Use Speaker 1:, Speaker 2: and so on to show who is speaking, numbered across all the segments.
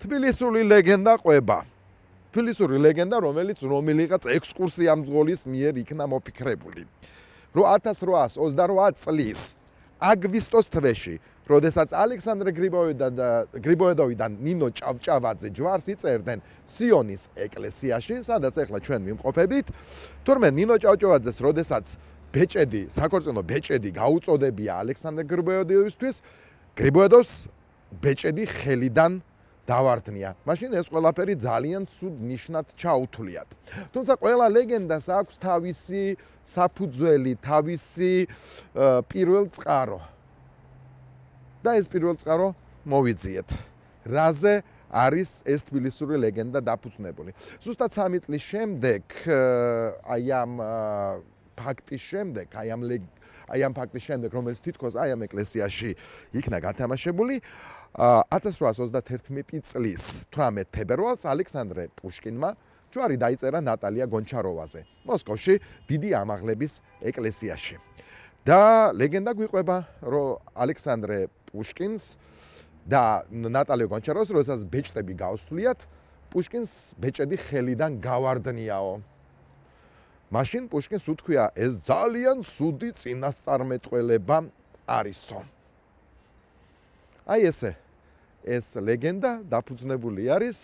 Speaker 1: თბილისური ლეგენდა ყובה. თბილისური ლეგენდა, რომელიც რომელიღაც ექსკურსიამ ძღოლის მიერ იქნა მოფიქრებული. რომ 1828 წლის აგვისტოს თვეში, როდესაც ალექსანდრე გრიბოედოვიდან ნინო ჭავჭავაძე ჯვარს იწერდნენ სიონის ეკლესიაში, სადაც ახლა ჩვენ მიმყოფებით, თორმე ნინო ჭავჭავაძეს როდესაც ბეჭედი, საქორწინო ბეჭედი გაუწოდებია ალექსანდრე გრიბოედოვისთვის, გრიბოედოს ბეჭედი ხელიდან დავარდნია. მაშინ ეს ყველაფერი ძალიან ცუდ ნიშნად ჩაუთვლიათ. თუმცა ყველა ლეგენდას აქვს თავისი საფუძველი, თავისი პირველ წყარო. და ეს პირველ წყარო მოვიძიეთ. რაზე არის ეს თბილისური ლეგენდა დაფუძნებული. ზუსტად 3 წლის შემდეგ აი ამ ფაქტის შემდეგ, აი ამ აი ამ ფაქტის შემდეგ რომელიც თითქოს აი ამ ეკლესიაში იქნა გათამაშებული 1831 წლის 18 თებერვალს ალექსანდრე პუშკინმა ჯვარი დაიწერა ნატალია გონჩაროვაზე მოსკოვში დიდი ამაღლების ეკლესიაში და ლეგენდა გვიყვება რომ ალექსანდრე პუშკინს და ნატალია გონჩაროვას როდესაც ბეჭდები გავსვლიათ პუშკინს ბეჭედი ხელიდან გავარდნიაო მაშინ პუშკინს უთქვია ეს ძალიან სუდი წინასწარმეტყველება არისო. აი ესე ეს ლეგენდა დაფუძნებული არის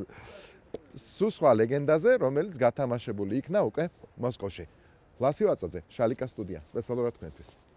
Speaker 1: სულ სხვა ლეგენდაზე, რომელიც გათამაშებული იქნა უკვე მოსკოვში. ლასი ვაწაძე, შალიკა სტუდია, სპეციალურად თქვენთვის.